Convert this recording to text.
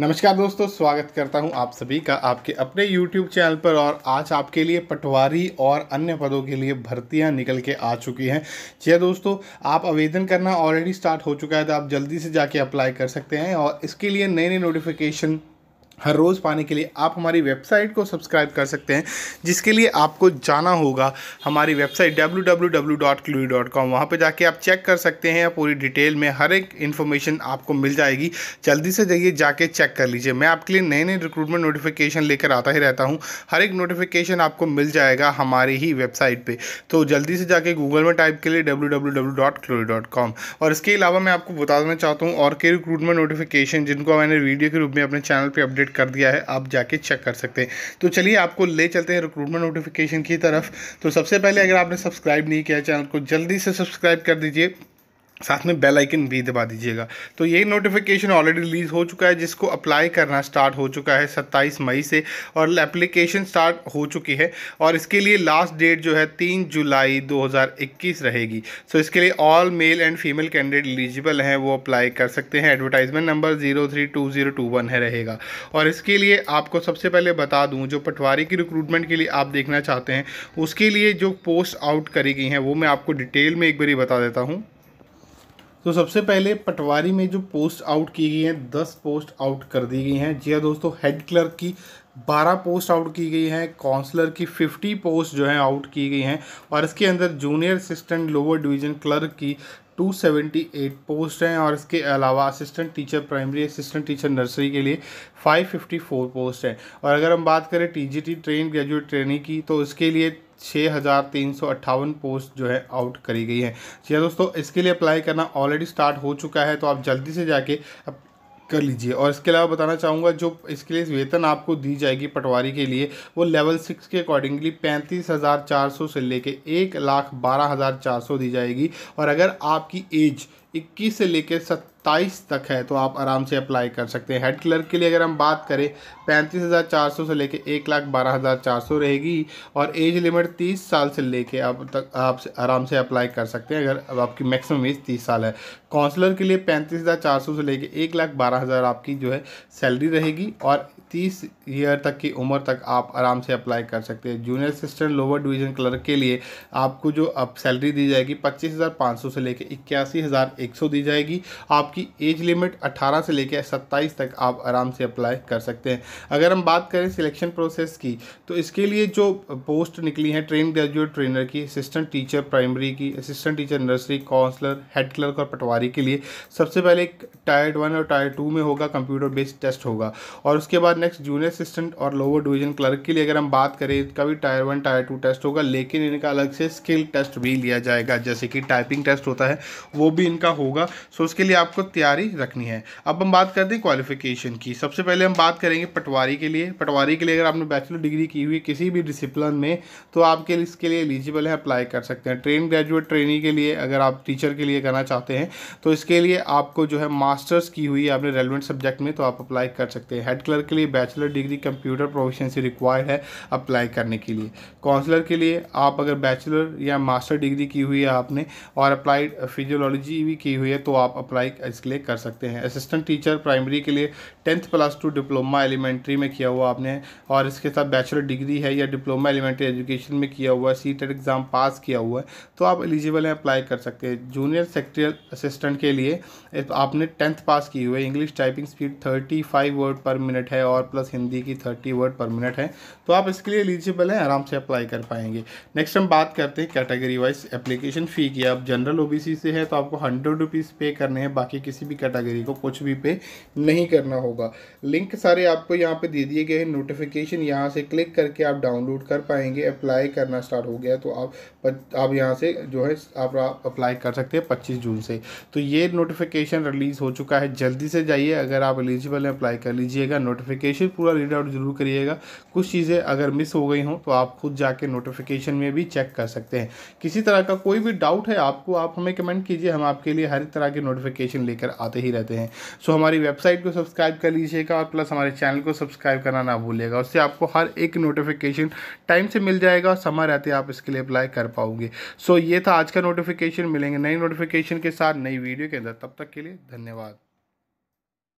नमस्कार दोस्तों स्वागत करता हूं आप सभी का आपके अपने YouTube चैनल पर और आज आपके लिए पटवारी और अन्य पदों के लिए भर्तियां निकल के आ चुकी हैं जी हाँ दोस्तों आप आवेदन करना ऑलरेडी स्टार्ट हो चुका है तो आप जल्दी से जाके अप्लाई कर सकते हैं और इसके लिए नए नए नोटिफिकेशन हर रोज़ पाने के लिए आप हमारी वेबसाइट को सब्सक्राइब कर सकते हैं जिसके लिए आपको जाना होगा हमारी वेबसाइट कॉम वहाँ पे जाके आप चेक कर सकते हैं पूरी डिटेल में हर एक इन्फॉर्मेशन आपको मिल जाएगी जल्दी से जाइए जाके चेक कर लीजिए मैं आपके लिए नए नए रिक्रूटमेंट नोटिफिकेशन लेकर आता ही रहता हूँ हर एक नोटिफिकेशन आपको मिल जाएगा हमारी ही वेबसाइट पर तो जल्दी से जाके गूगल में टाइप के लिए डब्ल्यू और इसके अलावा मैं आपको बताना चाहता हूँ और के रिक्रूटमेंट नोटिफिकेशन जिनको मैंने वीडियो के रूप में अपने चैनल पर अपडेट अपडेट कर दिया है आप जाके चेक कर सकते हैं तो चलिए आपको ले चलते हैं रिक्रूटमेंट नोटिफिकेशन की तरफ तो सबसे पहले अगर आपने सब्सक्राइब नहीं किया चैनल को जल्दी से सब्सक्राइब कर दीजिए साथ में बेल आइकन भी दबा दीजिएगा तो ये नोटिफिकेशन ऑलरेडी रिलीज़ हो चुका है जिसको अप्लाई करना स्टार्ट हो चुका है 27 मई से और एप्लीकेशन स्टार्ट हो चुकी है और इसके लिए लास्ट डेट जो है 3 जुलाई 2021 रहेगी सो so इसके लिए all male and female candidate eligible हैं वो अप्लाई कर सकते हैं एडवर्टाइजमेंट नंबर ज़ीरो है रहेगा और इसके लिए आपको सबसे पहले बता दूँ जो पटवारी की रिक्रूटमेंट के लिए आप देखना चाहते हैं उसके लिए जो पोस्ट आउट करी गई हैं वो मैं आपको डिटेल में एक बार बता देता हूँ तो सबसे पहले पटवारी में जो पोस्ट आउट की गई हैं दस पोस्ट आउट कर दी गई हैं जी हाँ दोस्तों हेड क्लर्क की बारह पोस्ट आउट की गई हैं काउंसलर की फिफ्टी पोस्ट जो है आउट की गई हैं और इसके अंदर junior assistant lower division clerk की 278 पोस्ट हैं और इसके अलावा assistant teacher primary assistant teacher nursery के लिए 554 पोस्ट हैं और अगर हम बात करें टीजीटी ट्रेन ग्रेजुएट ट्रेनिंग की तो इसके लिए छः हज़ार तीन सौ अट्ठावन पोस्ट जो है आउट करी गई है ठीक है हाँ दोस्तों इसके लिए अप्लाई करना ऑलरेडी स्टार्ट हो चुका है तो आप जल्दी से जाके कर लीजिए और इसके अलावा बताना चाहूँगा जो इसके लिए वेतन आपको दी जाएगी पटवारी के लिए वो लेवल सिक्स के अकॉर्डिंगली पैंतीस हज़ार चार सौ से लेके एक लाख बारह हज़ार चार सौ दी जाएगी और अगर आपकी एज इक्कीस से लेके सत्तर सत्ताईस तक है तो आप आराम से अप्लाई कर सकते हैं हेड क्लर्क के लिए अगर हम बात करें पैंतीस हज़ार चार सौ से लेकर एक लाख बारह हज़ार चार सौ रहेगी और एज लिमिट तीस साल से लेके अब तक आप आराम से अप्लाई कर सकते हैं अगर अब आपकी मैक्सिमम एज तीस साल है काउंसलर के लिए पैंतीस हज़ार चार सौ से लेकर एक लाख बारह हज़ार आपकी जो है सैलरी रहेगी और तीस ईयर तक की उम्र तक आप आराम से अप्लाई कर सकते हैं junior assistant lower division clerk के लिए आपको जो अब सैलरी दी जाएगी पच्चीस हज़ार पाँच सौ से लेकर इक्यासी हज़ार एक सौ दी जाएगी आप आपकी एज लिमिट 18 से लेकर 27 तक आप आराम से अप्लाई कर सकते हैं अगर हम बात करें सिलेक्शन प्रोसेस की तो इसके लिए जो पोस्ट निकली है ट्रेन ग्रेजुएट ट्रेनर की असिस्टेंट टीचर प्राइमरी की assistant teacher nursery counsellor head clerk और पटवारी के लिए सबसे पहले एक टायर वन और टायर टू में होगा कंप्यूटर बेस्ड टेस्ट होगा और उसके बाद नेक्स्ट जूनियर असिस्टेंट और लोअर डिवीजन क्लर्क के लिए अगर हम बात करें इसका भी tier one tier two test होगा लेकिन इनका अलग से स्किल टेस्ट भी लिया जाएगा जैसे कि टाइपिंग टेस्ट होता है वो भी इनका होगा सो उसके लिए आपको आपको तैयारी रखनी है अब हम बात करते हैं क्वालिफिकेशन की सबसे पहले हम बात करेंगे पटवारी के लिए पटवारी के लिए अगर आपने बैचलर डिग्री की हुई किसी भी डिसिप्लिन में तो आपके इसके लिए एलिजिबल है अप्लाई कर सकते हैं ट्रेन ग्रेजुएट ट्रेनिंग के लिए अगर आप टीचर के लिए करना चाहते हैं तो इसके लिए आपको जो है मास्टर्स की हुई है आपने रेलिवेंट सब्जेक्ट में तो आप अप्लाई कर सकते हैं हेड क्लर्क के लिए bachelor degree computer proficiency required है अप्लाई करने के लिए काउंसलर के लिए आप अगर बैचलर या मास्टर डिग्री की हुई है आपने और अप्लाइड फिजियोलॉजी भी की हुई है तो आप अप्लाई इसके लिए कर सकते हैं असिस्टेंट टीचर प्राइमरी के लिए tenth plus two diploma elementary में किया हुआ आपने और इसके साथ बैचलर डिग्री है या डिप्लोमा एलिमेंट्री एजुकेशन में किया हुआ है सी एग्ज़ाम पास किया हुआ है तो आप एलिजिबल हैं अप्लाई कर सकते हैं जूनियर सेक्ट्रियल असिस्टेंट के लिए आपने टेंथ पास की हुई है English typing speed thirty five word per minute है और प्लस हिंदी की थर्टी वर्ड पर मिनट है तो आप इसके लिए एलिजिबल हैं आराम से अप्लाई कर पाएंगे नेक्स्ट हम बात करते हैं कैटेगरी वाइज एप्लीकेशन फ़ी की आप जनरल ओ से है तो आपको हंड्रेड रुपीज़ पे करने हैं बाकी आपकी किसी भी कैटेगरी को कुछ भी पे नहीं करना होगा लिंक सारे आपको यहाँ पे दे दिए गए हैं नोटिफिकेशन यहाँ से क्लिक करके आप डाउनलोड कर पाएंगे अप्लाई करना स्टार्ट हो गया तो आप आप यहाँ से जो है आप, आप अप्लाई कर सकते हैं पच्चीस जून से तो ये नोटिफिकेशन रिलीज़ हो चुका है जल्दी से जाइए अगर आप एलिजिबल हैं अप्लाई कर लीजिएगा नोटिफिकेशन पूरा रीड आउट जरूर करिएगा कुछ चीज़ें अगर मिस हो गई हों तो आप खुद जाके नोटिफिकेशन में भी चेक कर सकते हैं किसी तरह का कोई भी डाउट है आपको आप हमें कमेंट कीजिए हम आपके लिए हर तरह के नोटिफिकेशन लेकर आते ही रहते हैं सो हमारी वेबसाइट को सब्सक्राइब कर लीजिएगा और प्लस हमारे चैनल को सब्सक्राइब करना ना भूलिएगा उससे आपको हर एक नोटिफिकेशन टाइम से मिल जाएगा और समय रहते आप इसके लिए अप्लाई कर पाओगे सो ये था आज का नोटिफिकेशन मिलेंगे नई नोटिफिकेशन के साथ नई वीडियो के अंदर तब तक के लिए धन्यवाद